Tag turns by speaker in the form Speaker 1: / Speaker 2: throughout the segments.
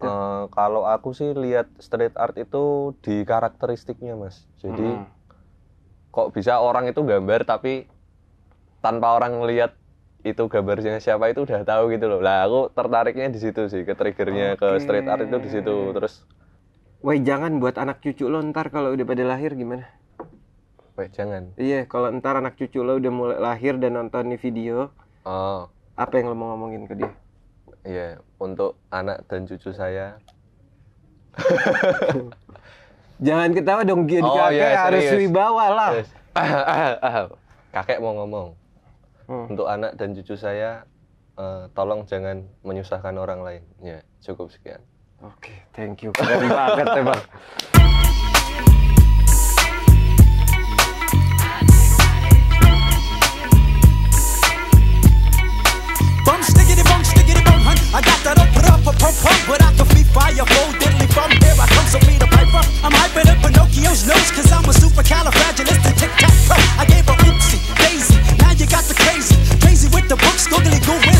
Speaker 1: Uh, kalau aku sih lihat street art itu di karakteristiknya mas. Jadi hmm. kok bisa orang itu gambar tapi tanpa orang lihat itu gambarnya siapa itu udah tahu gitu loh. Lah aku tertariknya di situ sih, ke triggernya okay. ke street art itu di situ. Terus,
Speaker 2: wah jangan buat anak cucu lo ntar kalau udah pada lahir gimana? Wah jangan. Iya, kalau ntar anak cucu lo udah mulai lahir dan nonton nih video,
Speaker 1: oh. apa yang lo mau ngomongin ke dia? Iya, untuk anak dan cucu saya.
Speaker 2: Jangan ketawa dong, Gio oh, kakek yeah, harus wibawa lah. Yes.
Speaker 1: kakek mau ngomong hmm. untuk anak dan cucu saya, uh, tolong jangan menyusahkan orang lain. Ya, cukup sekian. Oke, okay, thank you. Keren banget, Bang.
Speaker 2: That I don't put up a pump but I can feed fire boldly from here. I come, so me the piper. I'm hyper than Pinocchio's nose, cause I'm a super califragilistic tic tac pro. I gave a oopsie, daisy. Now you got the crazy, crazy with the books, googly goo.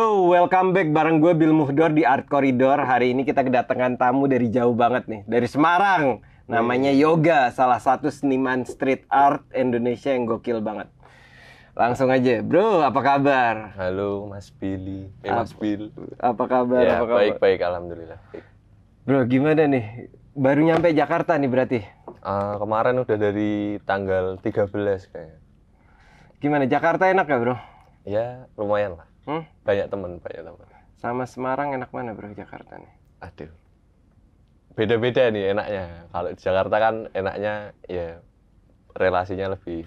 Speaker 2: Yo, welcome back bareng gue Bill Muhdor di Art Corridor. Hari ini kita kedatangan tamu dari jauh banget nih, dari Semarang. Namanya Yoga, salah satu seniman street art Indonesia yang gokil banget. Langsung aja, bro, apa kabar? Halo, Mas Billy. Eh, Mas Bill. Apa kabar? Ya, apa kabar? baik
Speaker 1: baik, alhamdulillah. Baik.
Speaker 2: Bro, gimana nih? Baru nyampe
Speaker 1: Jakarta nih berarti? Uh, kemarin udah dari tanggal 13 kayaknya. Gimana? Jakarta enak ya, bro? Ya, lumayan lah Hmm? Banyak teman, banyak teman.
Speaker 2: Sama Semarang enak mana bro Jakarta nih?
Speaker 1: Aduh. Beda-beda nih enaknya. Kalau di Jakarta kan enaknya ya relasinya lebih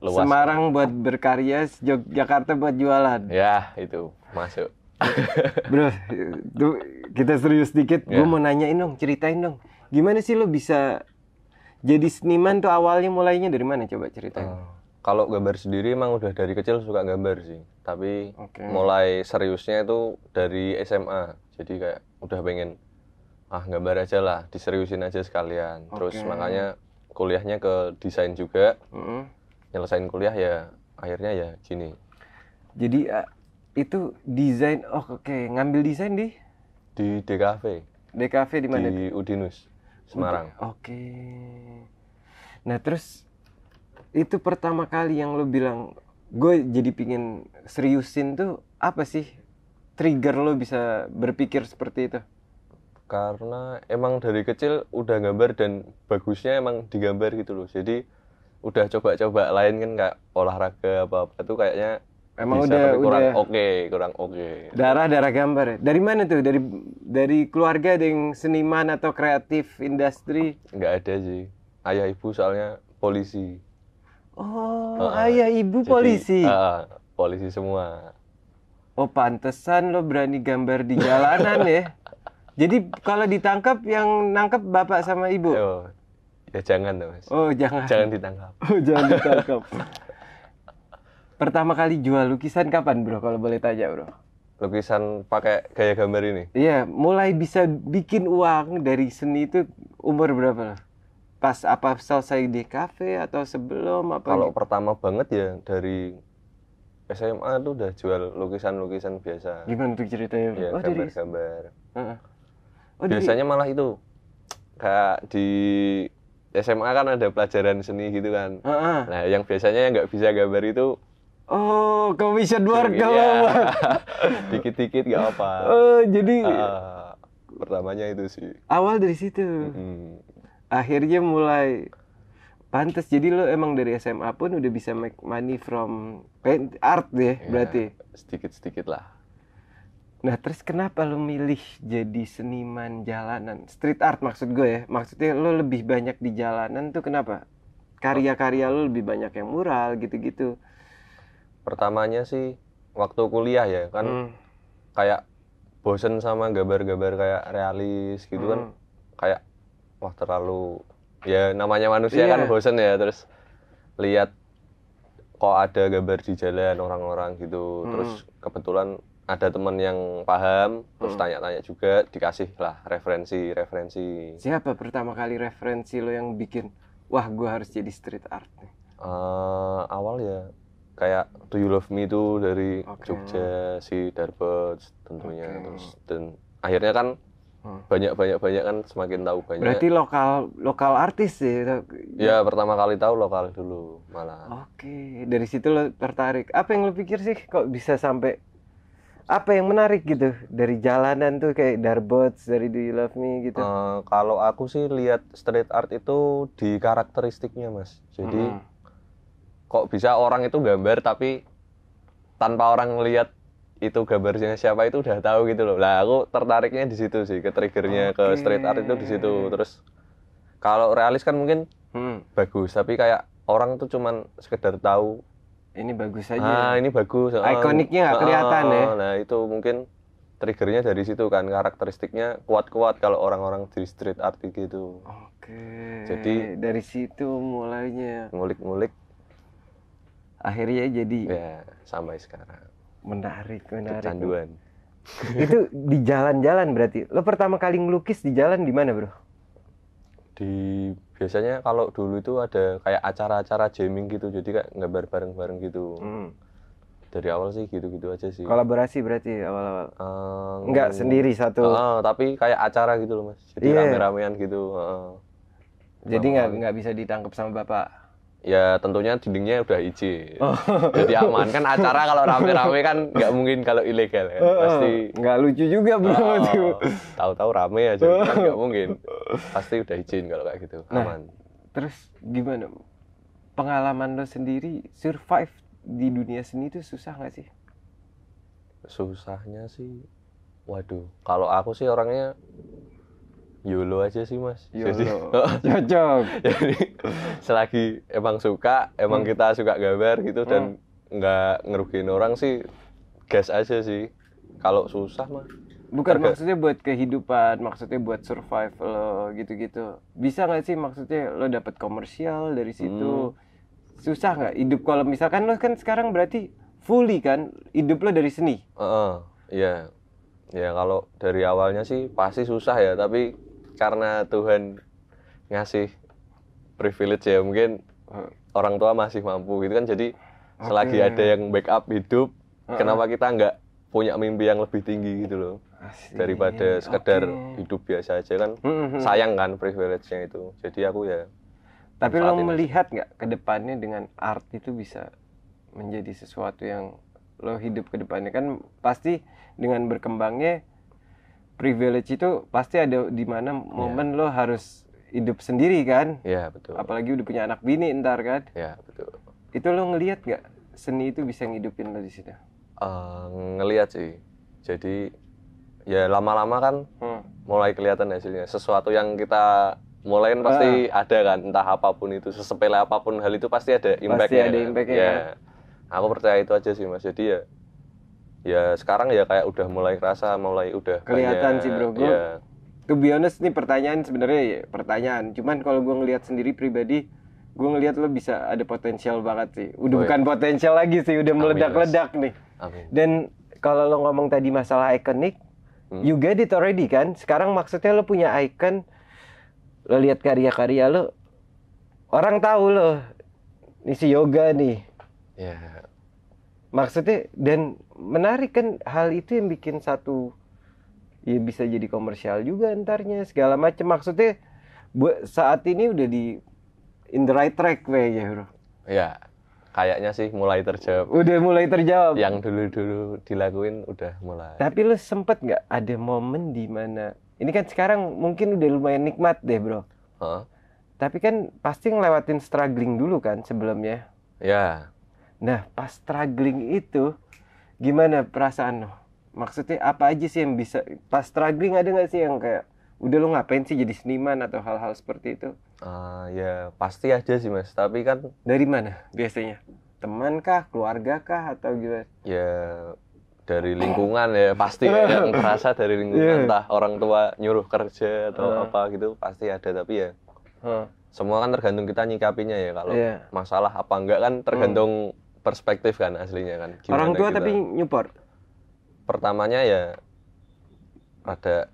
Speaker 1: luas. Semarang
Speaker 2: buat berkarya, Jakarta buat jualan.
Speaker 1: Ya, itu masuk.
Speaker 2: bro, itu kita serius dikit. Ya. Gue mau nanyain dong, ceritain dong. Gimana sih lo bisa jadi seniman tuh awalnya mulainya dari mana coba ceritain? Oh
Speaker 1: kalau gambar sendiri emang udah dari kecil suka gambar sih tapi okay. mulai seriusnya itu dari SMA jadi kayak udah pengen ah gambar aja lah diseriusin aja sekalian okay. terus makanya kuliahnya ke desain juga mm -hmm. nyelesain kuliah ya akhirnya ya gini jadi uh, itu desain
Speaker 2: oh, oke okay. ngambil desain di di DKV DKV di mana di Udinus Semarang oke okay. nah terus itu pertama kali yang lo bilang gue jadi pingin seriusin tuh apa sih trigger lo bisa berpikir seperti itu
Speaker 1: karena emang dari kecil udah gambar dan bagusnya emang digambar gitu loh jadi udah coba-coba lain kan kayak olahraga apa apa tuh kayaknya emang bisa, udah kurang oke okay, kurang oke okay. darah
Speaker 2: darah gambar ya? dari mana tuh dari dari keluarga ada yang seniman atau kreatif
Speaker 1: industri nggak ada sih ayah ibu soalnya polisi
Speaker 2: Oh, uh, ayah ibu jadi, polisi. Uh,
Speaker 1: polisi semua. Oh, pantesan
Speaker 2: lo berani gambar di jalanan ya. Jadi kalau ditangkap yang nangkep bapak sama ibu. Oh,
Speaker 1: ya jangan dong, Mas. Oh, jangan. Jangan ditangkap.
Speaker 2: Oh, jangan ditangkap. Pertama kali jual lukisan kapan, Bro? Kalau boleh tanya, Bro.
Speaker 1: Lukisan pakai gaya gambar ini?
Speaker 2: Iya, mulai bisa bikin uang dari seni itu umur berapa? lah? pas apa selesai di kafe atau sebelum apa kalau gitu?
Speaker 1: pertama banget ya dari SMA tuh udah jual lukisan-lukisan biasa gimana tuh ceritanya ya, oh, gambar-gambar uh -uh. oh, biasanya jadi... malah itu kayak di SMA kan ada pelajaran seni gitu kan uh -uh. nah yang biasanya yang nggak bisa gambar itu Oh, commission work gak ya. Dikit-dikit gak apa. Oh, jadi uh, pertamanya itu sih.
Speaker 2: Awal dari situ. Mm -hmm akhirnya mulai pantas jadi lo emang dari SMA pun udah bisa make money from paint art deh yeah, berarti sedikit sedikit lah nah terus kenapa lo milih jadi seniman jalanan street art maksud gue ya maksudnya lo lebih banyak di jalanan tuh kenapa karya-karya lo lebih banyak yang mural
Speaker 1: gitu-gitu pertamanya sih waktu kuliah ya kan hmm. kayak bosen sama gambar-gambar kayak realis gitu kan. hmm. kan kayak wah terlalu ya namanya manusia yeah. kan bosen ya terus lihat kok ada gambar di jalan orang-orang gitu hmm. terus kebetulan ada teman yang paham terus hmm. tanya-tanya juga dikasih lah referensi referensi
Speaker 2: siapa pertama kali referensi lo yang bikin wah gue harus jadi street art nih
Speaker 1: uh, awal ya kayak Do You Love Me itu dari okay. Jogja si Darbot tentunya okay. terus dan akhirnya kan banyak banyak banyak kan semakin tahu banyak berarti
Speaker 2: lokal lokal artis sih ya
Speaker 1: pertama kali tahu lokal dulu malah
Speaker 2: oke dari situ lo tertarik apa yang lo pikir sih kok bisa sampai apa yang menarik
Speaker 1: gitu dari
Speaker 2: jalanan tuh kayak Darbots dari Do You Love Me gitu
Speaker 1: uh, kalau aku sih lihat street art itu di karakteristiknya mas jadi hmm. kok bisa orang itu gambar tapi tanpa orang lihat itu gambarnya siapa itu udah tahu gitu loh lah aku tertariknya di situ sih ke triggernya okay. ke street art itu di situ terus kalau realis kan mungkin hmm. bagus tapi kayak orang tuh cuman sekedar tahu ini bagus aja ah ini bagus ikoniknya nggak kelihatan ah, ya nah itu mungkin triggernya dari situ kan karakteristiknya kuat-kuat kalau orang-orang di street art gitu oke jadi dari situ mulainya ngulik-ngulik
Speaker 2: akhirnya jadi ya sampai sekarang menarik menarik kecanduan itu di jalan-jalan berarti lo pertama kali ngelukis di jalan di mana bro
Speaker 1: di biasanya kalau dulu itu ada kayak acara-acara jamming gitu jadi kayak gambar bareng-bareng gitu hmm. dari awal sih gitu-gitu aja sih
Speaker 2: kolaborasi berarti ya, awal-awal
Speaker 1: uh, nggak sendiri satu uh, tapi kayak acara gitu loh mas jadi yeah. rame-ramean gitu uh. jadi nggak nggak bisa ditangkap sama bapak ya tentunya dindingnya udah izin. Oh. Jadi aman kan acara kalau rame-rame kan nggak mungkin kalau ilegal kan. Oh, Pasti oh. nggak lucu juga bro. Oh, Tahu-tahu rame aja kan oh. nggak mungkin. Pasti udah izin kalau kayak gitu. Nah, aman.
Speaker 2: terus gimana? Pengalaman lo sendiri survive di dunia seni itu susah nggak sih?
Speaker 1: Susahnya sih, waduh. Kalau aku sih orangnya YOLO aja sih mas YOLO oh. cocok jadi selagi emang suka emang hmm. kita suka gambar gitu hmm. dan nggak ngerugiin orang sih gas aja sih kalau susah mah
Speaker 2: bukan Harga. maksudnya buat kehidupan maksudnya buat survive lo gitu-gitu bisa nggak sih maksudnya lo dapat komersial dari situ hmm. susah nggak hidup kalau
Speaker 1: misalkan lo kan sekarang berarti fully kan hidup lo dari seni uh, uh, ya ya kalau dari awalnya sih pasti susah ya tapi karena Tuhan ngasih privilege ya mungkin orang tua masih mampu gitu kan jadi okay. selagi ada yang backup hidup uh -uh. kenapa kita nggak punya mimpi yang lebih tinggi gitu loh Asin. daripada sekedar okay. hidup biasa aja kan mm -hmm. sayang kan privilege-nya itu jadi aku ya
Speaker 2: tapi lo melihat nggak ke depannya dengan art itu bisa menjadi sesuatu yang lo hidup ke depannya kan pasti dengan berkembangnya privilege itu pasti ada di mana momen yeah. lo harus hidup sendiri
Speaker 1: kan Iya,
Speaker 2: yeah, betul apalagi udah punya anak bini ntar kan Iya, yeah, betul itu lo ngelihat nggak seni itu bisa ngidupin lo di situ
Speaker 1: uh, ngelihat sih jadi ya lama-lama kan hmm. mulai kelihatan hasilnya sesuatu yang kita mulain pasti ah. ada kan entah apapun itu sesepele apapun hal itu pasti ada impactnya. pasti ada kan? impact ya, ya. Kan? aku percaya itu aja sih mas jadi ya ya sekarang ya kayak udah mulai kerasa mulai udah kelihatan banyak, sih bro gue ya.
Speaker 2: to be honest nih pertanyaan sebenarnya ya, pertanyaan cuman kalau gue ngelihat sendiri pribadi gue ngelihat lo bisa ada potensial banget sih udah oh, iya. bukan ya. potensial lagi sih udah meledak-ledak nih Amin. dan kalau lo ngomong tadi masalah ikonik hmm. you get it already kan sekarang maksudnya lo punya icon lo lihat karya-karya lo orang tahu lo ini si yoga nih yeah maksudnya dan menarik kan hal itu yang bikin satu ya bisa jadi komersial juga entarnya segala macam maksudnya buat saat ini udah di in the right track kayaknya bro
Speaker 1: ya kayaknya sih mulai terjawab udah mulai terjawab yang dulu dulu dilakuin udah mulai
Speaker 2: tapi lo sempet nggak ada momen di mana ini kan sekarang mungkin udah lumayan nikmat deh bro huh? tapi kan pasti ngelewatin struggling dulu kan sebelumnya ya Nah, pas struggling itu gimana perasaan lo? Maksudnya apa aja sih yang bisa pas struggling ada nggak sih yang kayak udah lo ngapain sih jadi seniman atau hal-hal seperti itu?
Speaker 1: Uh, ya pasti aja sih mas, tapi kan dari mana biasanya?
Speaker 2: Teman kah, keluarga kah atau gimana?
Speaker 1: Ya dari lingkungan ya pasti yang terasa dari lingkungan yeah. entah orang tua nyuruh kerja atau uh. apa gitu pasti ada tapi ya uh. semua kan tergantung kita nyikapinya ya kalau yeah. masalah apa enggak kan tergantung hmm perspektif kan aslinya kan. Gimana Orang tua kita... tapi nyupport. Pertamanya ya ada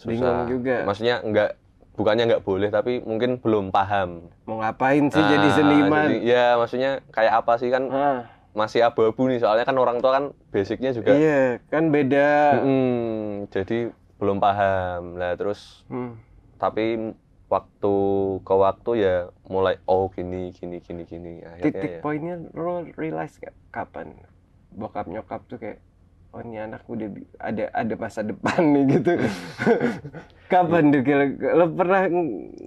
Speaker 1: susah. Bingung juga. Maksudnya enggak bukannya enggak boleh tapi mungkin belum paham. Mau
Speaker 2: ngapain sih nah, jadi seniman? Jadi,
Speaker 1: ya maksudnya kayak apa sih kan? Ah. Masih abu-abu nih soalnya kan orang tua kan basicnya juga. Iya kan beda. Hmm, jadi belum paham lah terus. Hmm. Tapi waktu ke waktu ya mulai oh gini gini gini gini Akhirnya titik ya,
Speaker 2: poinnya lo realize gak kapan bokap nyokap tuh kayak oh ini anak udah ada ada masa depan nih gitu kapan tuh kira lo pernah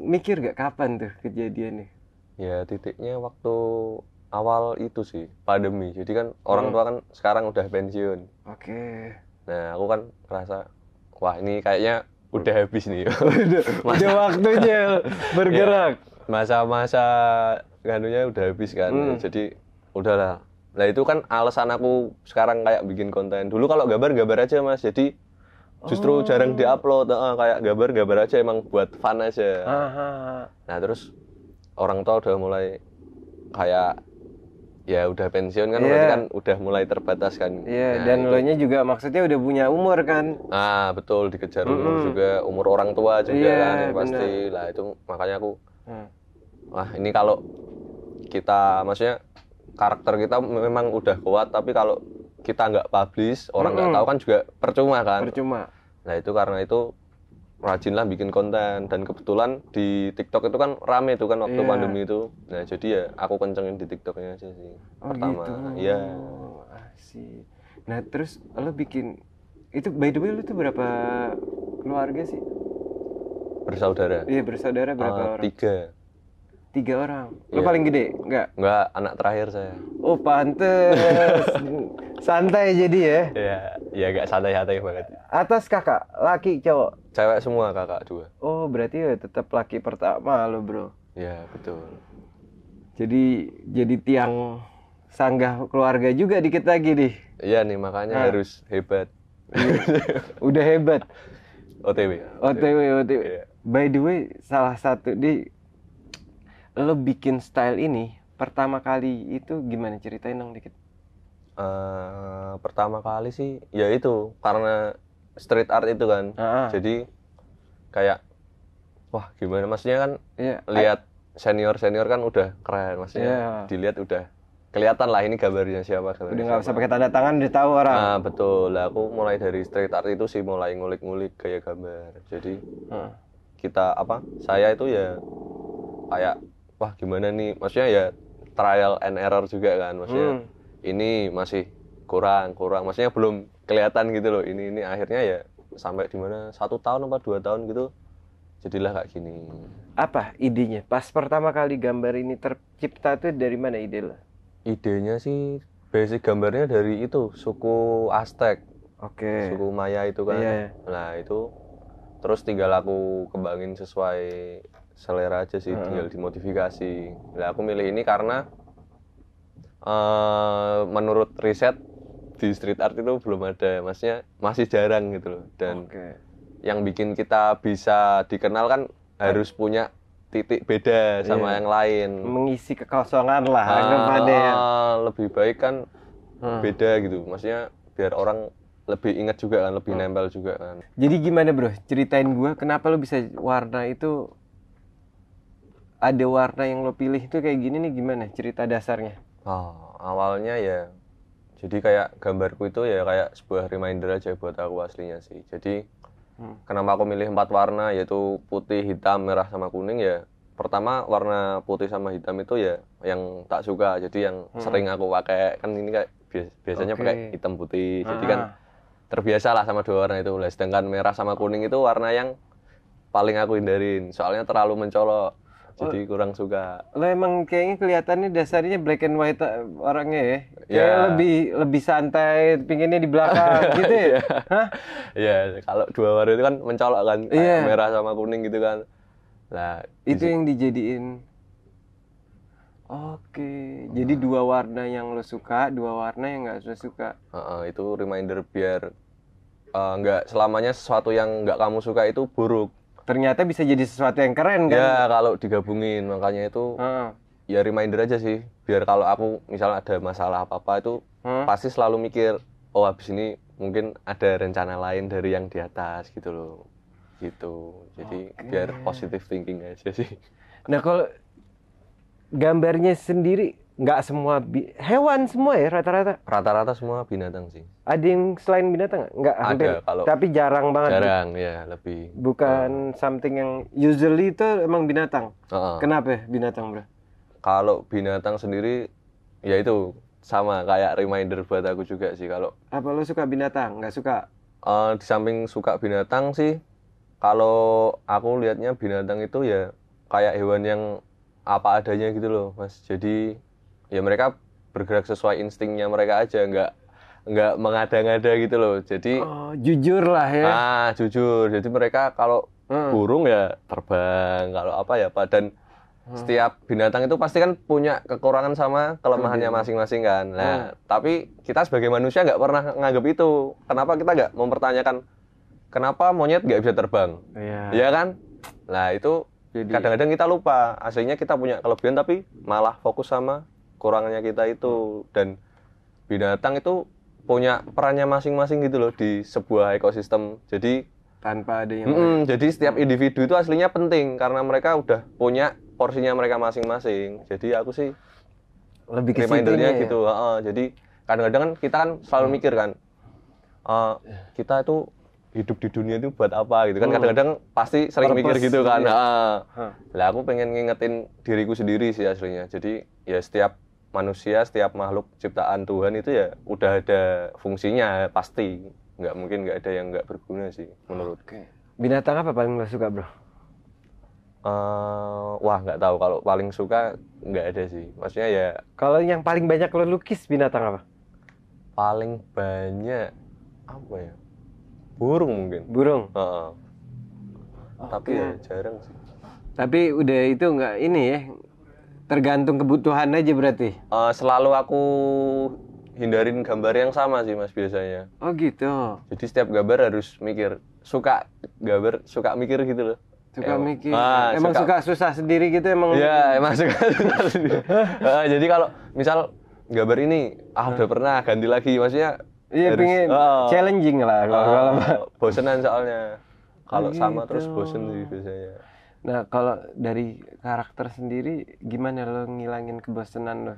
Speaker 2: mikir gak kapan tuh kejadiannya ya titiknya waktu
Speaker 1: awal itu sih pandemi jadi kan orang hmm. tua kan sekarang udah pensiun oke okay. nah aku kan ngerasa wah ini kayaknya udah habis nih. udah, masa, udah waktunya iya. bergerak. Masa-masa ya, kanunya udah habis kan. Hmm. Jadi udahlah. Nah itu kan alasan aku sekarang kayak bikin konten. Dulu kalau gambar-gambar aja mas. Jadi justru oh. jarang diupload. Uh, kayak gambar-gambar aja emang buat fun aja. Aha. Nah terus orang tua udah mulai kayak ya udah pensiun kan yeah. berarti iya. kan udah mulai terbatas kan. Iya, yeah, nah, dan lo
Speaker 2: nya juga maksudnya udah punya umur kan.
Speaker 1: Ah, betul dikejar mm -hmm. umur juga, umur orang tua juga yeah, kan yang pasti. Lah itu makanya aku hmm. Wah, ini kalau kita maksudnya karakter kita memang udah kuat tapi kalau kita nggak publish orang nggak mm -hmm. tahu kan juga percuma kan percuma nah itu karena itu rajinlah bikin konten dan kebetulan di TikTok itu kan rame itu kan waktu yeah. pandemi itu. Nah, jadi ya aku kencengin di TikToknya aja sih. Oh, pertama. Gitu. Iya.
Speaker 2: Oh, Nah, terus lo bikin itu by the way lu tuh berapa keluarga sih?
Speaker 1: Bersaudara. Iya, bersaudara berapa uh, orang? Tiga tiga orang. Lo yeah. paling gede? Enggak? Enggak, anak terakhir saya.
Speaker 2: Oh, pantes. santai jadi ya? Iya, yeah.
Speaker 1: ya yeah, enggak santai-santai banget.
Speaker 2: Atas kakak, laki, cowok?
Speaker 1: cewek semua kakak dua
Speaker 2: oh berarti ya tetap laki pertama lo bro
Speaker 1: ya betul jadi jadi tiang
Speaker 2: sanggah keluarga juga dikit lagi nih
Speaker 1: iya nih makanya nah. harus hebat
Speaker 2: iya, udah hebat
Speaker 1: OTW OTW OTW yeah.
Speaker 2: by the way salah satu di lo bikin style ini pertama kali itu
Speaker 1: gimana ceritain dong dikit uh, pertama kali sih ya itu karena street art itu kan uh-huh. jadi kayak wah gimana maksudnya kan yeah. lihat senior senior kan udah keren maksudnya yeah. dilihat udah kelihatan lah ini gambarnya siapa gambarnya udah nggak usah pakai tanda tangan udah tahu orang nah, betul lah aku mulai dari street art itu sih mulai ngulik-ngulik kayak gambar jadi hmm. kita apa saya itu ya kayak wah gimana nih maksudnya ya trial and error juga kan maksudnya hmm. ini masih kurang kurang maksudnya belum kelihatan gitu loh ini ini akhirnya ya sampai di mana satu tahun apa dua tahun gitu jadilah kayak gini apa idenya pas pertama kali gambar ini tercipta tuh dari mana ide lo idenya sih basic gambarnya dari itu suku Aztec oke okay. suku Maya itu kan yeah. Iya. nah itu terus tinggal aku kembangin sesuai selera aja sih tinggal dimodifikasi nah aku milih ini karena uh, menurut riset di street art itu belum ada maksudnya masih jarang gitu loh dan okay. yang bikin kita bisa dikenal kan harus punya titik beda sama yeah. yang lain
Speaker 2: mengisi kekosongan lah ah, ya.
Speaker 1: Ah, lebih baik kan hmm. beda gitu maksudnya biar orang lebih ingat juga kan lebih hmm. nempel juga kan
Speaker 2: jadi gimana bro ceritain gua kenapa lo bisa warna itu ada warna yang lo pilih itu kayak gini nih gimana cerita dasarnya
Speaker 1: oh, awalnya ya jadi kayak gambarku itu ya kayak sebuah reminder aja buat aku aslinya sih jadi hmm. kenapa aku milih empat warna yaitu putih hitam merah sama kuning ya pertama warna putih sama hitam itu ya yang tak suka jadi yang hmm. sering aku pakai kan ini kayak biasanya okay. pakai hitam putih ah. jadi kan ah. terbiasalah sama dua warna itu sedangkan merah sama kuning itu warna yang paling aku hindarin soalnya terlalu mencolok jadi oh. kurang suka
Speaker 2: lo emang kayaknya kelihatannya dasarnya black and white eh, orangnya ya kayak ya. lebih lebih santai pinginnya di belakang gitu ya
Speaker 1: yeah. Iya. yeah, kalau dua warna itu kan mencolok kan yeah. Iya. merah sama kuning gitu kan nah itu yang dijadiin
Speaker 2: Oke, okay. jadi hmm. dua warna yang lo suka, dua warna yang nggak lo suka.
Speaker 1: Uh, uh, itu reminder biar eh, nggak uh, selamanya sesuatu yang nggak kamu suka itu buruk ternyata bisa jadi sesuatu yang keren kan ya kalau digabungin makanya itu uh. ya reminder aja sih biar kalau aku misalnya ada masalah apa apa itu uh. pasti selalu mikir oh habis ini mungkin ada rencana lain dari yang di atas gitu loh gitu jadi okay. biar positive thinking aja sih nah kalau gambarnya sendiri nggak semua
Speaker 2: hewan semua ya rata-rata
Speaker 1: rata-rata semua binatang sih
Speaker 2: ada yang selain binatang nggak hampir ada, kalau tapi jarang banget jarang
Speaker 1: ya lebih
Speaker 2: bukan uh, something yang usually itu emang binatang uh,
Speaker 1: uh. kenapa
Speaker 2: ya binatang bro
Speaker 1: kalau binatang sendiri ya itu sama kayak reminder buat aku juga sih kalau apa lo suka binatang nggak suka uh, di samping suka binatang sih kalau aku lihatnya binatang itu ya kayak hewan yang apa adanya gitu loh mas jadi ya mereka bergerak sesuai instingnya mereka aja nggak nggak mengada-ngada gitu loh jadi oh, jujur lah ya ah jujur jadi mereka kalau hmm. burung ya terbang kalau apa ya pak dan hmm. setiap binatang itu pasti kan punya kekurangan sama kelemahannya hmm. masing-masing kan nah hmm. tapi kita sebagai manusia nggak pernah nganggap itu kenapa kita nggak mempertanyakan kenapa monyet nggak bisa terbang ya. ya kan nah itu kadang-kadang kita lupa aslinya kita punya kelebihan tapi malah fokus sama kurangnya kita itu hmm. dan binatang itu punya perannya masing-masing gitu loh di sebuah ekosistem jadi tanpa yang mm, jadi setiap hmm. individu itu aslinya penting karena mereka udah punya porsinya mereka masing-masing jadi aku sih
Speaker 2: lebih ke remindernya ya? gitu
Speaker 1: uh, jadi kadang-kadang kan kita kan selalu hmm. mikir kan uh, kita itu hidup di dunia itu buat apa gitu kan kadang-kadang pasti sering Purpose, mikir gitu kan iya. nah, huh. lah aku pengen ngingetin diriku sendiri sih aslinya jadi ya setiap manusia setiap makhluk ciptaan Tuhan itu ya udah ada fungsinya pasti nggak mungkin nggak ada yang nggak berguna sih menurut Oke.
Speaker 2: binatang apa paling lo suka bro
Speaker 1: uh, wah nggak tahu kalau paling suka nggak ada sih maksudnya ya kalau yang paling banyak lo lukis binatang apa paling banyak apa ya
Speaker 2: burung mungkin burung uh -uh. tapi ya jarang sih tapi udah itu nggak ini ya Tergantung kebutuhan aja berarti.
Speaker 1: Uh, selalu aku hindarin gambar yang sama sih mas biasanya. Oh gitu. Jadi setiap gambar harus mikir. Suka gambar, suka mikir gitu loh. Suka mikir. Ah, emang suka,
Speaker 2: suka susah sendiri gitu emang. Iya, emang suka
Speaker 1: susah sendiri. uh, jadi kalau misal gambar ini ah udah hmm. pernah ganti lagi maksudnya Iya harus, oh, challenging lah kalau oh, bosenan soalnya. Kalau gitu. sama terus gitu. bosen sih biasanya. Nah,
Speaker 2: kalau dari karakter sendiri gimana lo ngilangin kebosanan lo?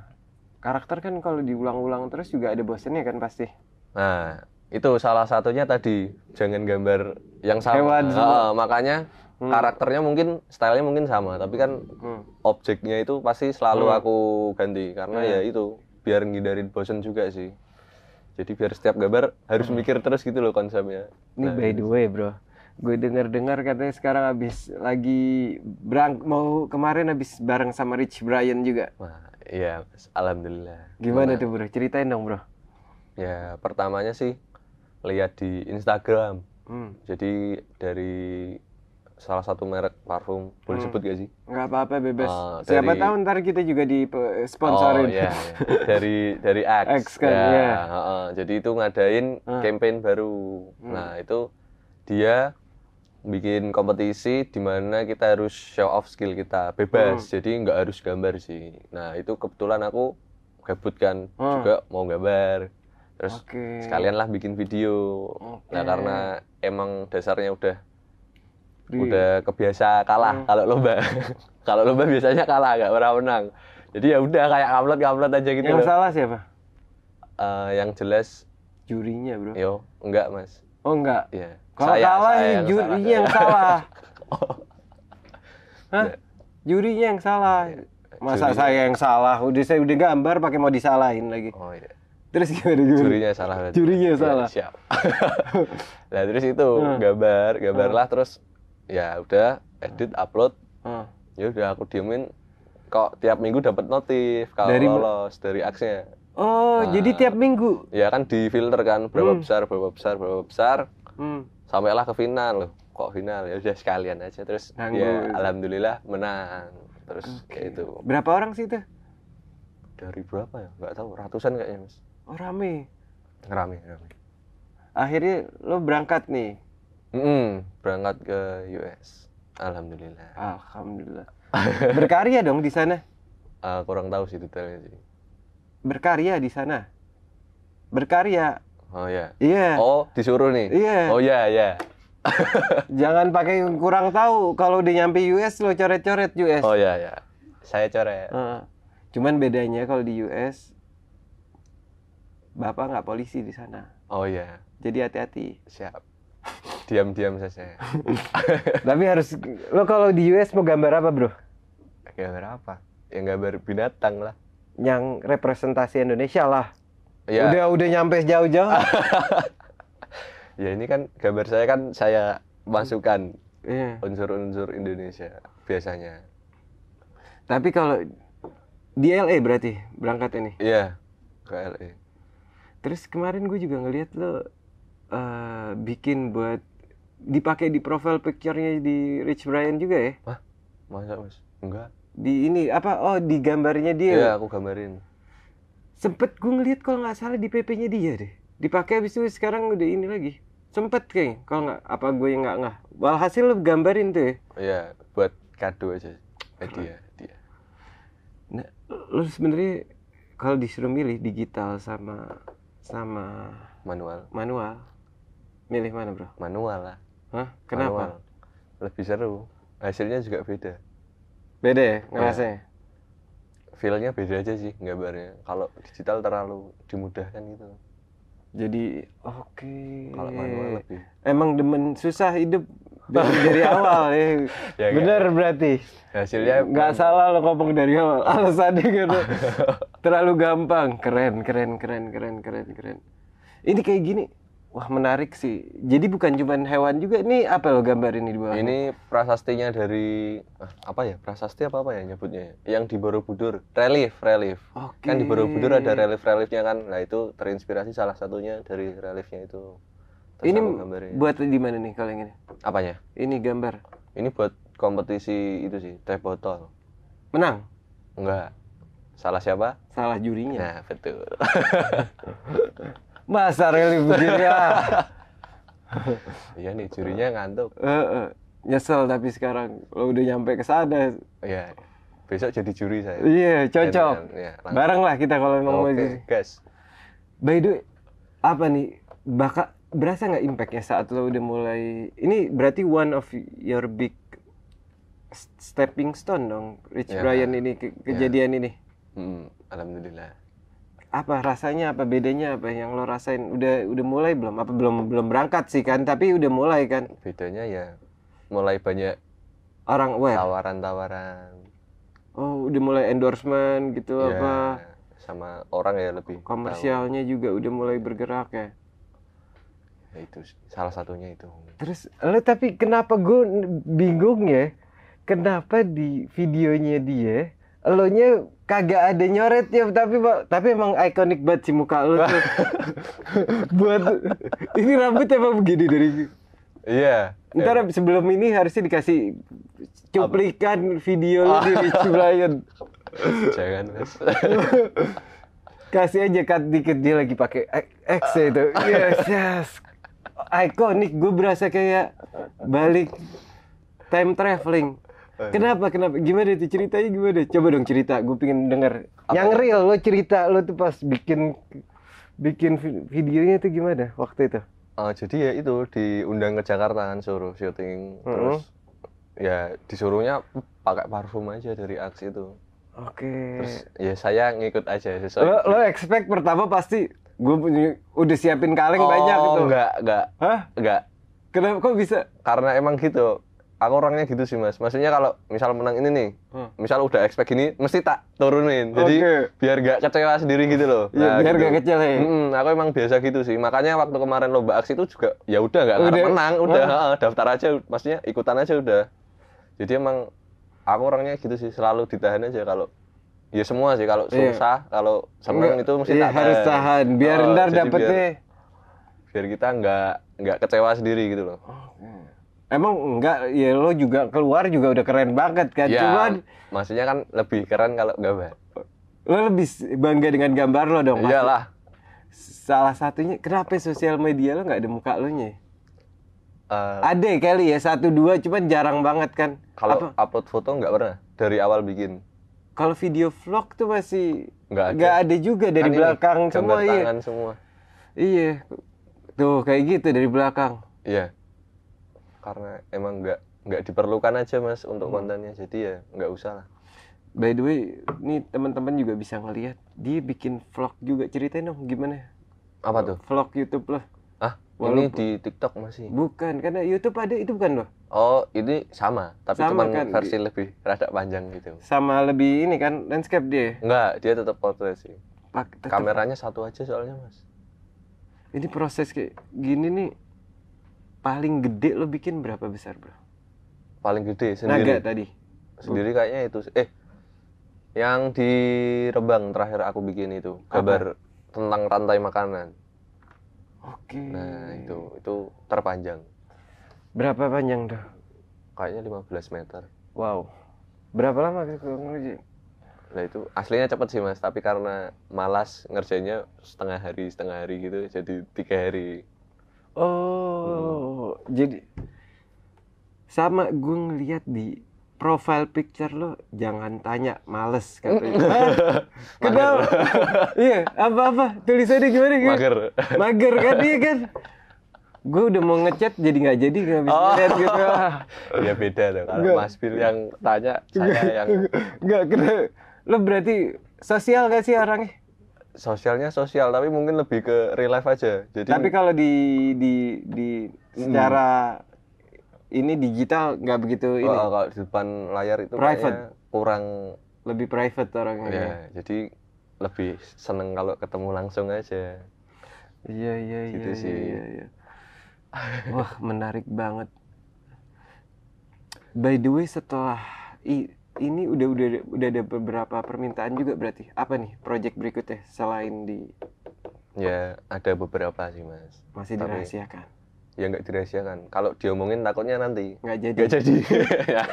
Speaker 2: Karakter kan kalau diulang-ulang terus juga ada bosannya kan pasti.
Speaker 1: Nah, itu salah satunya tadi jangan gambar yang sama. Hewan uh, makanya hmm. karakternya mungkin stylenya mungkin sama, tapi kan hmm. objeknya itu pasti selalu hmm. aku ganti karena hmm. ya itu biar ngindarin bosan juga sih. Jadi biar setiap gambar harus hmm. mikir terus gitu loh konsepnya.
Speaker 2: Ini nah, by the way, Bro gue denger dengar katanya sekarang habis lagi berang mau kemarin habis bareng sama Rich Brian juga
Speaker 1: wah iya alhamdulillah gimana tuh bro ceritain dong bro ya pertamanya sih lihat di Instagram hmm. jadi dari salah satu merek parfum boleh hmm. sebut gak sih Gak apa-apa bebas Uh, dari... siapa tahu
Speaker 2: ntar kita juga di eh, sponsorin oh, iya, iya. dari
Speaker 1: dari X, X kan, ya, Yeah. Iya. Uh, uh, jadi itu ngadain uh. campaign baru hmm. nah itu dia bikin kompetisi di mana kita harus show off skill kita bebas hmm. jadi nggak harus gambar sih nah itu kebetulan aku gabut kan hmm. juga mau gambar terus
Speaker 2: okay. sekalian lah
Speaker 1: bikin video okay. nah karena emang dasarnya udah udah kebiasa kalah hmm. kalau lomba kalau lomba biasanya kalah nggak pernah menang jadi ya udah kayak upload upload aja gitu yang salah siapa uh, yang jelas jurinya bro yo enggak mas oh enggak ya yeah kalau saya, kalah saya yang juri salah. yang salah. Oh.
Speaker 2: Hah? Ya. Jurinya yang salah. Ya. Masa jurinya. saya yang salah? Udah saya udah gambar pakai mau disalahin lagi. Oh iya. Terus
Speaker 1: gimana gimana? Jurinya salah. Berarti. Jurinya ya, salah. Siap. nah, terus itu hmm. gambar, gambarlah hmm. terus ya udah edit upload. Hmm. Ya udah aku diemin kok tiap minggu dapat notif kalau dari lolos dari aksnya. Oh, nah, jadi
Speaker 2: tiap minggu.
Speaker 1: Ya kan di filter kan berapa hmm. besar, berapa besar, berapa besar. Hmm sampailah ke final loh kok final ya udah sekalian aja terus ya alhamdulillah menang terus okay. kayak itu
Speaker 2: berapa orang sih itu
Speaker 1: dari berapa ya nggak tahu ratusan kayaknya mas
Speaker 2: oh rame
Speaker 1: rame rame akhirnya lo berangkat nih mm -hmm. berangkat ke US alhamdulillah alhamdulillah berkarya dong di sana uh, kurang tahu sih detailnya sih
Speaker 2: berkarya di sana berkarya
Speaker 1: Oh ya. Iya. Oh, disuruh nih. Iya. Oh ya, ya.
Speaker 2: Jangan pakai kurang tahu kalau di nyampe US lo coret-coret US. Oh ya, ya.
Speaker 1: Saya coret.
Speaker 2: Uh, cuman bedanya kalau di US Bapak nggak polisi di sana. Oh ya. Jadi hati-hati. Siap.
Speaker 1: Diam-diam saja.
Speaker 2: Tapi harus lo kalau di US mau gambar apa, Bro?
Speaker 1: Gambar apa? Yang gambar binatang lah.
Speaker 2: Yang representasi Indonesia lah ya. udah udah nyampe jauh-jauh
Speaker 1: ya ini kan gambar saya kan saya masukkan iya. unsur-unsur Indonesia biasanya tapi kalau di LA berarti berangkat ini iya
Speaker 2: ke LA terus kemarin gue juga ngelihat lo uh, bikin buat dipakai di profile picture-nya di Rich Brian juga ya? Hah?
Speaker 1: Masa mas? Enggak.
Speaker 2: Di ini apa? Oh di gambarnya dia? Iya aku gambarin sempet gue ngeliat kalau nggak salah di PP-nya dia deh dipakai habis itu sekarang udah ini lagi sempet kayak kalau nggak apa gue yang nggak nggak walhasil lu gambarin tuh ya
Speaker 1: iya buat kado aja eh, dia dia nah lo
Speaker 2: sebenarnya kalau disuruh milih digital sama sama manual manual milih
Speaker 1: mana bro manual lah Hah? kenapa manual. lebih seru hasilnya juga beda beda ya iya feelnya beda aja sih gambarnya kalau digital terlalu dimudahkan gitu jadi oke
Speaker 2: okay. kalau manual lebih emang demen susah hidup dari, dari awal
Speaker 1: ya, ya benar kan? berarti hasilnya
Speaker 2: nggak salah lo ngomong dari awal alasannya gitu terlalu gampang keren keren keren keren keren keren ini kayak gini Wah menarik sih. Jadi bukan cuma hewan juga. Ini apa lo gambar ini di bawah? Ini
Speaker 1: prasastinya dari ah, apa ya? Prasasti apa apa ya nyebutnya? Yang di Borobudur, relief, relief. Okay. Kan di Borobudur ada relief-reliefnya kan. Nah itu terinspirasi salah satunya dari reliefnya itu. Terus ini gambarnya. buat di mana nih kalau yang ini? Apanya? Ini gambar. Ini buat kompetisi itu sih teh botol. Menang? Enggak. Salah siapa? Salah jurinya. Nah betul.
Speaker 2: Masa rally begini ya? iya nih, curinya ngantuk. Uh, uh, nyesel tapi sekarang lo udah nyampe ke sana.
Speaker 1: Iya. Besok jadi curi saya. Iya, cocok. Yeah, iya, Bareng lah kita kalau memang okay, mau jadi. Guys.
Speaker 2: By the way, apa nih? Bakal berasa nggak impactnya saat lo udah mulai ini berarti one of your big stepping stone dong Rich yeah. Brian ini ke ya. kejadian yeah. ini.
Speaker 1: Hmm, alhamdulillah
Speaker 2: apa rasanya apa bedanya apa yang lo rasain udah udah mulai belum apa belum belum berangkat sih kan tapi udah mulai kan
Speaker 1: bedanya ya mulai banyak orang wah tawaran-tawaran
Speaker 2: oh udah mulai endorsement gitu ya, apa
Speaker 1: sama orang ya lebih komersialnya
Speaker 2: tahu. juga udah mulai bergerak ya ya itu salah satunya itu terus lo tapi kenapa gue bingung ya kenapa di videonya dia lo nya kagak ada nyoret ya tapi tapi emang ikonik banget si muka lu tuh. buat ini rambut emang begini dari Iya. Yeah, Ntar yeah. sebelum ini harusnya dikasih cuplikan Apa? video lu di Richie Brian. Jangan, Mas. Kasih aja cut dikit dia lagi pakai X itu. Yes, yes. Ikonik gue berasa kayak balik time traveling. Kenapa? Kenapa? Gimana itu ceritanya gimana? Coba dong cerita, gue pengen denger. Yang real lo cerita lo tuh pas bikin bikin videonya itu gimana waktu itu?
Speaker 1: Uh, jadi ya itu diundang ke Jakarta kan suruh syuting mm -hmm. terus ya disuruhnya pakai parfum aja dari aksi itu. Oke. Okay. Terus ya saya ngikut aja sesuai. Lo, lo expect pertama pasti gue punya udah siapin kaleng oh, banyak gitu. Enggak, enggak. Hah? Enggak. Kenapa kok bisa? Karena emang gitu aku orangnya gitu sih mas maksudnya kalau misal menang ini nih hmm. misal udah expect gini mesti tak turunin jadi okay. biar gak kecewa sendiri gitu loh iya, nah, biar gitu. gak kecewa eh. ya. hmm, aku emang biasa gitu sih makanya waktu kemarin lomba aksi itu juga ya udah gak karena menang udah hmm. daftar aja maksudnya ikutan aja udah jadi emang aku orangnya gitu sih selalu ditahan aja kalau ya semua sih kalau iya. susah kalau seneng itu mesti yeah, tahan. harus tahan biar oh, ntar dapetnya biar, biar kita nggak nggak kecewa sendiri gitu loh oh, iya. Emang enggak, ya lo juga keluar juga udah keren banget kan. Ya, Cuman maksudnya kan lebih keren kalau gambar.
Speaker 2: Lo lebih bangga dengan gambar lo dong. Iyalah. Salah satunya kenapa sosial media lo nggak ada muka lo nya? Uh, ada kali ya satu dua cuman jarang banget kan kalau upload foto nggak pernah dari awal bikin kalau video vlog tuh masih nggak ada. ada juga kan dari kan belakang ini, semua iya semua iya tuh kayak gitu dari belakang
Speaker 1: iya karena emang nggak nggak diperlukan aja mas untuk hmm. kontennya jadi ya nggak usah lah by the way ini teman-teman juga bisa ngelihat dia bikin vlog
Speaker 2: juga ceritain dong gimana apa tuh vlog YouTube lah ah Walaupun... ini di TikTok masih bukan karena YouTube ada itu bukan loh oh ini sama
Speaker 1: tapi cuma kan? versi lebih rada panjang gitu sama lebih ini kan landscape dia nggak dia tetap portrait sih
Speaker 2: Pak, tetap... kameranya
Speaker 1: satu aja soalnya mas
Speaker 2: ini proses kayak gini nih paling gede lo bikin berapa besar bro
Speaker 1: paling gede sendiri naga tadi sendiri kayaknya itu eh yang di Rebang terakhir aku bikin itu gambar tentang rantai makanan oke nah itu itu terpanjang
Speaker 2: berapa panjang tuh
Speaker 1: kayaknya 15 meter wow berapa lama ngerjain nah itu aslinya cepet sih mas tapi karena malas ngerjainnya setengah hari setengah hari gitu jadi tiga hari
Speaker 2: Oh, hmm. jadi sama gue ngeliat di profile picture lo jangan tanya males katanya kenapa iya apa apa tulisannya gimana gitu mager mager kan iya kan gue udah mau
Speaker 1: ngechat jadi nggak jadi nggak bisa oh. lihat gitu Iya beda dong kalau Nggak. mas Bill yang tanya saya yang
Speaker 2: nggak kena lo berarti sosial gak sih orangnya
Speaker 1: sosialnya sosial tapi mungkin lebih ke real life aja jadi tapi kalau di di di hmm.
Speaker 2: secara
Speaker 1: hmm. ini digital nggak begitu oh, ini kalau di depan layar itu private kurang lebih private orangnya iya, ya, jadi lebih seneng kalau ketemu langsung aja iya iya iya gitu iya, iya, iya.
Speaker 2: wah menarik banget by the way setelah i ini udah udah udah ada beberapa permintaan juga berarti apa nih project berikutnya selain
Speaker 1: di ya ada beberapa sih mas masih Tapi, dirahasiakan ya nggak dirahasiakan kalau diomongin takutnya nanti nggak jadi nggak jadi ya,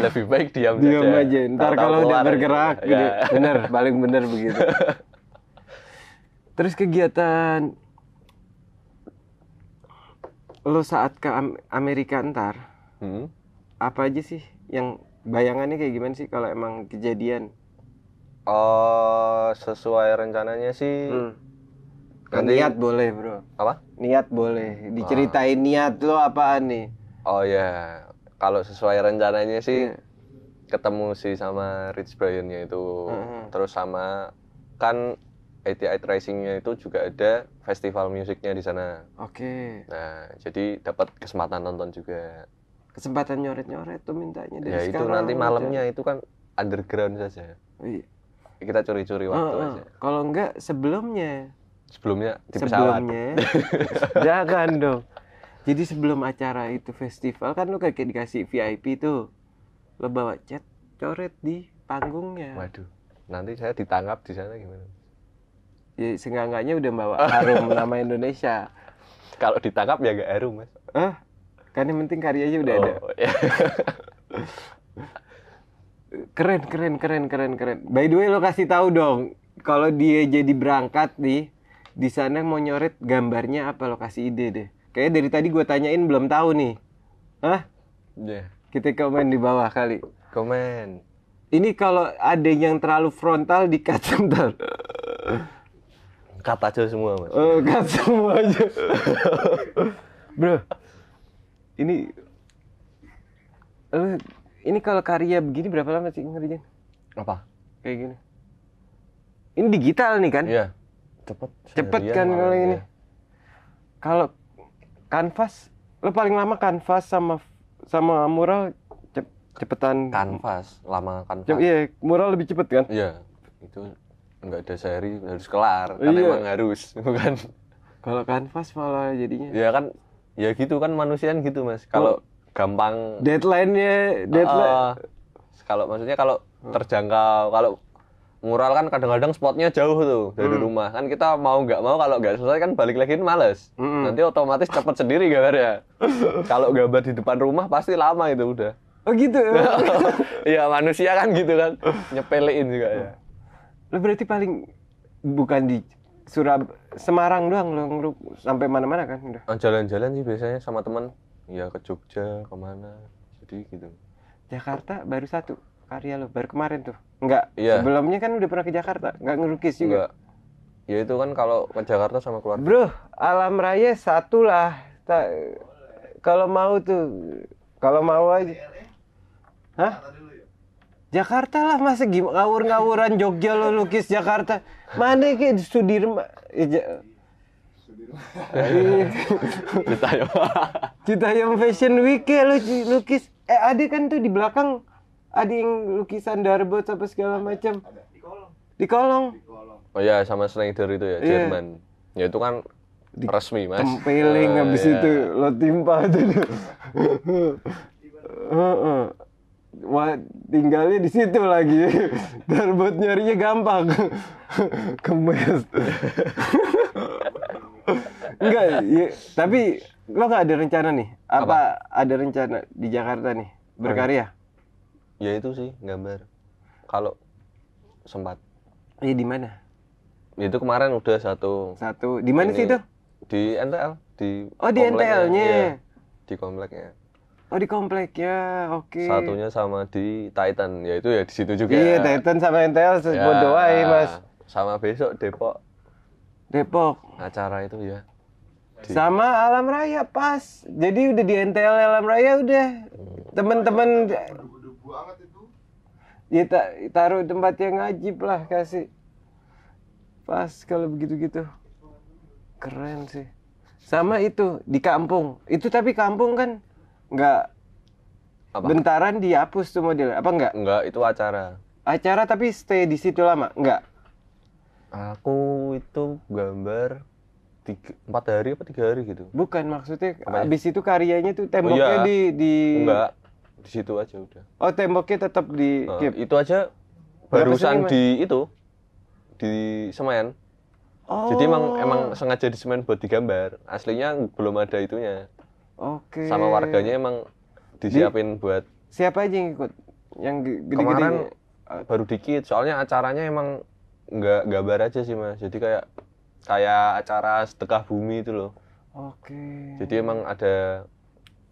Speaker 1: lebih baik diam, diam saja aja ntar Tau kalau udah bergerak ya. bener paling bener begitu
Speaker 2: terus kegiatan lo saat ke Amerika ntar hmm? apa aja sih yang bayangannya kayak
Speaker 1: gimana sih kalau emang kejadian uh, sesuai rencananya sih hmm. nanti... niat boleh bro
Speaker 2: apa niat boleh diceritain ah. niat lo apaan nih
Speaker 1: oh ya yeah. kalau sesuai rencananya sih yeah. ketemu sih sama Rich Brian-nya itu mm-hmm. terus sama kan ATI Racing-nya itu juga ada festival musiknya di sana.
Speaker 2: Oke. Okay.
Speaker 1: Nah, jadi dapat kesempatan nonton juga
Speaker 2: kesempatan nyoret-nyoret tuh mintanya dari ya itu nanti gitu. malamnya aja. itu kan
Speaker 1: underground saja oh, iya. kita curi-curi waktu oh, aja kalau enggak sebelumnya sebelumnya di sebelumnya jangan dong jadi
Speaker 2: sebelum acara itu festival kan lu kayak dikasih VIP tuh lo bawa chat coret di panggungnya
Speaker 1: waduh nanti saya ditangkap di sana gimana
Speaker 2: ya seenggak udah bawa harum nama Indonesia
Speaker 1: kalau ditangkap ya gak harum mas
Speaker 2: eh Kan yang penting karyanya udah oh, ada. Ya. keren, keren, keren, keren, keren. By the way lo kasih tahu dong, kalau dia jadi berangkat nih, di sana mau nyoret gambarnya apa lo kasih ide deh. Kayaknya dari tadi gue tanyain belum tahu nih. Hah? Yeah. Kita komen di bawah kali. Komen. Ini kalau ada yang terlalu frontal di cut
Speaker 1: Kata aja semua mas.
Speaker 2: Oh, cut semua aja. Bro, ini lu eh, ini kalau karya begini berapa lama sih ngerjain? Apa? Kayak gini. Ini digital nih kan? Iya. Cepet. Cepet kan kalau ini. Kalau kanvas, lo paling lama kanvas sama sama mural cepetan. Kanvas,
Speaker 1: lama kanvas. Cep, iya, mural lebih cepet kan? Iya. Itu nggak ada sehari harus kelar karena iya. emang harus, bukan? Kalau kanvas malah jadinya. Iya kan ya gitu kan manusian gitu mas kalau oh. gampang deadline-nya deadline uh, kalau maksudnya kalau hmm. terjangkau kalau mural kan kadang-kadang spotnya jauh tuh dari hmm. rumah kan kita mau nggak mau kalau nggak selesai kan balik lagi males hmm. nanti otomatis cepet sendiri gambar ya kalau gambar di depan rumah pasti lama itu udah oh gitu ya manusia kan gitu kan nyepelein juga ya berarti paling bukan di Surab
Speaker 2: Semarang doang lu sampai mana-mana kan udah.
Speaker 1: Oh, jalan-jalan sih biasanya sama teman. Ya ke Jogja, kemana. Jadi gitu. Jakarta baru satu
Speaker 2: karya lo baru kemarin tuh. Enggak. Ya. Sebelumnya kan udah pernah ke Jakarta, enggak ngelukis juga. Enggak. Ya itu kan kalau ke Jakarta sama keluarga. Bro, alam raya satu lah. kalau mau tuh, kalau mau aja. Hah? Jakarta lah masa gimana ngawur-ngawuran Jogja lo lukis Jakarta mana ke Sudirman yang Citayam yang Fashion Week ya lu lukis eh ada kan tuh di belakang ada yang lukisan darbot apa segala macam di kolong di kolong
Speaker 1: oh ya sama Schneider itu ya iya. Jerman ya itu kan di resmi mas tempeling eh, abis habis iya. itu
Speaker 2: lo timpa itu Wah, tinggalnya di situ lagi. Dan buat nyarinya gampang. Kemes. Enggak, ya, tapi lo gak ada rencana nih? Apa, Apa ada rencana di Jakarta nih berkarya?
Speaker 1: Hmm. Ya itu sih, gambar. Kalau sempat. Iya di mana? Itu kemarin udah satu. Satu. Di mana sih itu? Di NTL, di Oh, di NTL-nya. Ya, iya, di kompleknya
Speaker 2: Oh di komplek ya, oke. Okay. Satunya
Speaker 1: sama di Titan, yaitu ya di situ juga. Iya
Speaker 2: Titan sama NTL ya, mas.
Speaker 1: Sama besok Depok. Depok. Acara itu ya. Di... Sama Alam Raya pas.
Speaker 2: Jadi udah di NTL Alam Raya udah. Temen-temen. Iya tak taruh tempat yang ngajib lah kasih. Pas kalau begitu-gitu. Keren sih. Sama itu di kampung. Itu tapi kampung kan Enggak. Apa? Bentaran dihapus tuh model Apa enggak? Enggak, itu acara. Acara tapi stay di situ lama? Enggak.
Speaker 1: Aku itu gambar tiga, empat hari apa tiga hari gitu. Bukan maksudnya Apanya? abis itu
Speaker 2: karyanya tuh temboknya oh, iya. di di enggak
Speaker 1: di situ aja udah.
Speaker 2: Oh temboknya tetap di
Speaker 1: uh, keep. Itu aja barusan di itu di semen.
Speaker 2: Oh. Jadi emang oh. emang
Speaker 1: sengaja di semen buat digambar. Aslinya belum ada itunya. Oke. Okay. Sama warganya emang disiapin di, buat siapa aja yang ikut? Yang gede-gede kemarin gitu ya? baru dikit. Soalnya acaranya emang nggak gambar aja sih mas. Jadi kayak kayak acara setekah bumi itu loh. Oke. Okay. Jadi emang ada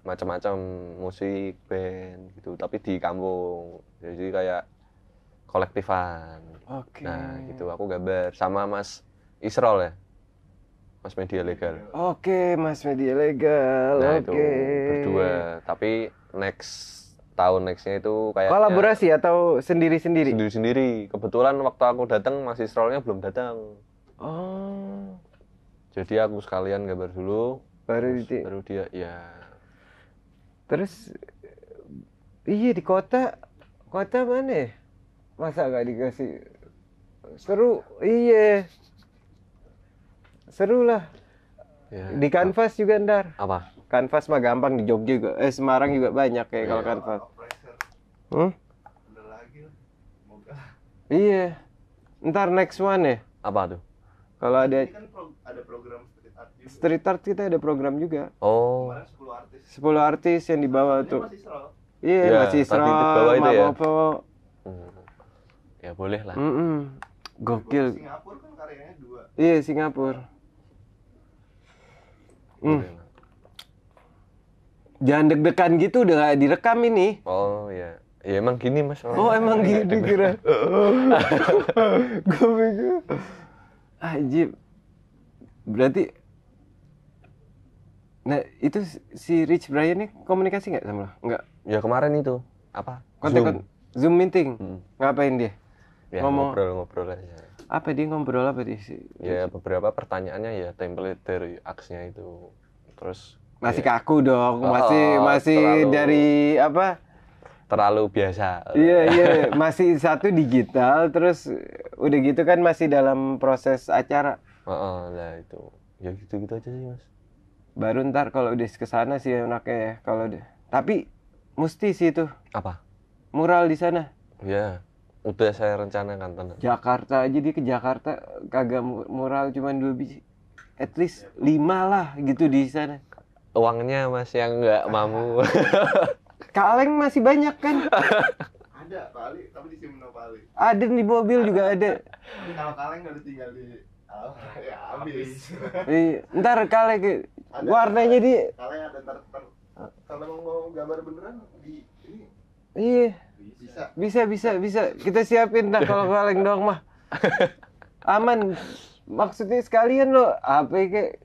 Speaker 1: macam-macam musik band gitu, tapi di kampung. Jadi kayak kolektifan. Oke. Okay. Nah gitu aku gambar sama Mas Isrol ya. Mas Media Legal.
Speaker 2: Oke, okay, Mas Media Legal. Nah, Oke. Okay. berdua,
Speaker 1: tapi next tahun nextnya itu kayak kolaborasi ya. atau sendiri sendiri sendiri sendiri kebetulan waktu aku datang masih strollnya belum datang
Speaker 2: oh
Speaker 1: jadi aku sekalian gambar dulu baru terus, di... baru dia ya terus iya di kota kota
Speaker 2: mana masa gak dikasih seru iya seru lah. Ya. Di kanvas apa. juga ntar Apa? Kanvas mah gampang di Jogja juga. Eh Semarang juga banyak ya, ya. kalau kanvas. Iya. Hmm? Iya. Ntar next one ya. Apa tuh? Kalau ada
Speaker 1: kan pro, ada program street
Speaker 2: art kita ada program juga. Oh. Kemarin 10 artis. 10 artis yang dibawa nah, tuh. Iya, yeah, masih Isra, itu ya. Apa.
Speaker 1: Hmm. Ya boleh lah. Mm
Speaker 2: -mm. Gokil. Singapura kan karyanya dua. Iya, Singapura. Hmm. Gitu ya, Jangan deg-degan gitu udah direkam ini.
Speaker 1: Oh iya. Ya emang gini mas. Oh, oh emang iya. gini kira. Gue pikir. Ajib.
Speaker 2: Berarti Nah, itu si Rich Brian nih komunikasi gak sama lo? Nggak. Ya kemarin itu apa? Konten Zoom, Zoom meeting. Hmm. Ngapain dia? Ya,
Speaker 1: ngobrol-ngobrol aja
Speaker 2: apa dia ngobrol apa di ya
Speaker 1: beberapa pertanyaannya ya template dari aksnya itu terus masih ya. kaku dong oh, masih masih terlalu, dari apa terlalu biasa iya iya
Speaker 2: masih satu digital terus udah gitu kan masih dalam proses acara
Speaker 1: oh, oh lah itu ya gitu gitu aja sih mas
Speaker 2: baru ntar kalau udah kesana sih enaknya ya kalau udah. tapi mesti sih itu apa mural di sana
Speaker 1: ya udah saya rencanakan tenang.
Speaker 2: Jakarta aja dia ke Jakarta kagak murah cuman lebih at least lima lah gitu di sana
Speaker 1: uangnya masih yang nggak mampu
Speaker 2: kaleng masih banyak kan
Speaker 1: ada kali tapi di mau kali
Speaker 2: ada di mobil juga ada
Speaker 1: kalau kaleng udah tinggal di oh, ya habis iya,
Speaker 2: ntar kaleng ada, warnanya di
Speaker 1: kaleng ada ntar, ntar kalau mau gambar beneran di ini
Speaker 2: iya bisa. Bisa, bisa, Kita siapin dah kalau kaleng doang mah. Aman. Maksudnya sekalian lo apa ke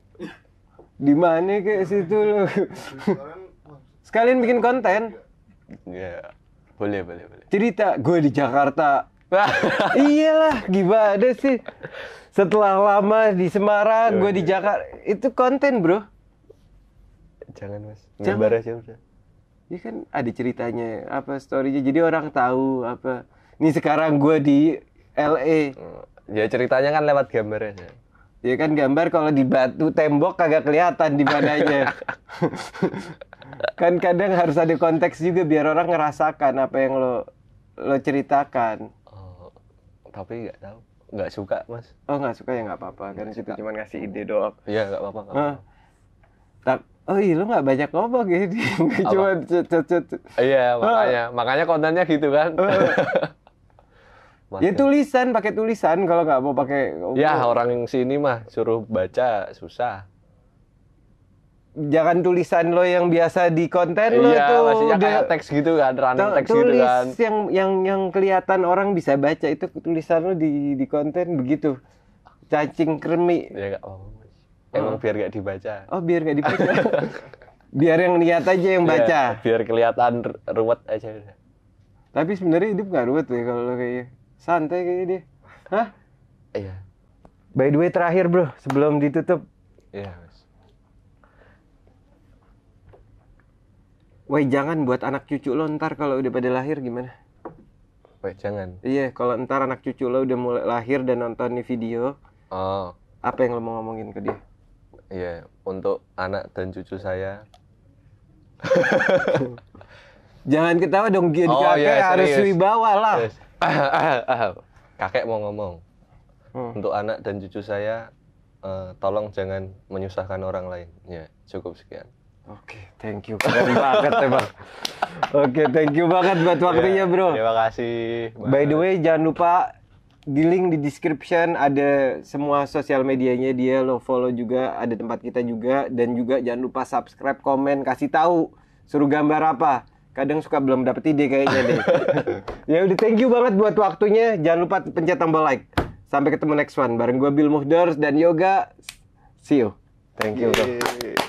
Speaker 2: Di mana ke situ lo? sekalian bikin konten.
Speaker 1: Ya. Boleh, boleh, boleh.
Speaker 2: Cerita gue di Jakarta. Iyalah, gimana sih? Setelah lama di Semarang, gue di iya, iya. Jakarta. Itu konten, Bro.
Speaker 1: Jangan, Mas. Jangan. Ngebar udah.
Speaker 2: Iya kan ada ceritanya apa storynya jadi orang tahu apa ini sekarang gue di LA oh,
Speaker 1: ya ceritanya kan lewat gambarnya
Speaker 2: ya kan gambar kalau di batu tembok kagak kelihatan di badannya. kan kadang harus ada konteks juga biar orang ngerasakan apa yang lo lo ceritakan oh, tapi nggak tahu
Speaker 1: nggak suka mas
Speaker 2: oh nggak suka ya nggak apa-apa
Speaker 1: kan kita cuma ngasih ide doang iya nggak apa-apa
Speaker 2: tak oh iya lu nggak banyak ngomong ya cuma cet cet cet
Speaker 1: iya oh. makanya makanya kontennya gitu kan oh.
Speaker 2: ya tulisan pakai tulisan kalau nggak mau pakai ya orang sini
Speaker 1: mah suruh baca susah
Speaker 2: jangan tulisan lo yang biasa di konten iya, lo itu maksudnya udah, kayak teks gitu kan running teks gitu kan
Speaker 1: yang yang yang
Speaker 2: kelihatan orang bisa baca itu tulisan lo di di konten begitu cacing kremi
Speaker 1: ya, oh emang oh. biar gak dibaca
Speaker 2: oh biar gak dibaca biar yang lihat aja yang iya, baca
Speaker 1: Yeah, biar kelihatan ruwet aja
Speaker 2: tapi sebenarnya hidup gak ruwet ya kalau kayak santai kayak dia hah iya by the way terakhir bro sebelum ditutup iya Yeah. Woi jangan buat anak cucu lo ntar kalau udah pada lahir gimana? Woi jangan. Iya kalau ntar anak cucu lo udah mulai lahir dan nonton nih video, oh.
Speaker 1: apa yang lo mau ngomongin ke dia? Iya, untuk anak dan cucu saya. Jangan ketawa dong, Gian oh, kakek yeah, harus wibawa lah. Yes. kakek mau ngomong. Hmm. Untuk anak dan cucu saya, uh, tolong jangan menyusahkan orang lain. Ya, cukup sekian. Oke, okay, thank you keren banget Bang. Oke,
Speaker 2: okay, thank you banget buat waktunya, yeah, Bro. Terima kasih. By the way, jangan lupa di link di description ada semua sosial medianya dia lo follow juga ada tempat kita juga dan juga jangan lupa subscribe komen kasih tahu suruh gambar apa kadang suka belum dapet ide kayaknya deh ya udah thank you banget buat waktunya jangan lupa pencet tombol like sampai ketemu next one bareng gue Bill Muhders dan Yoga see you thank you yeah.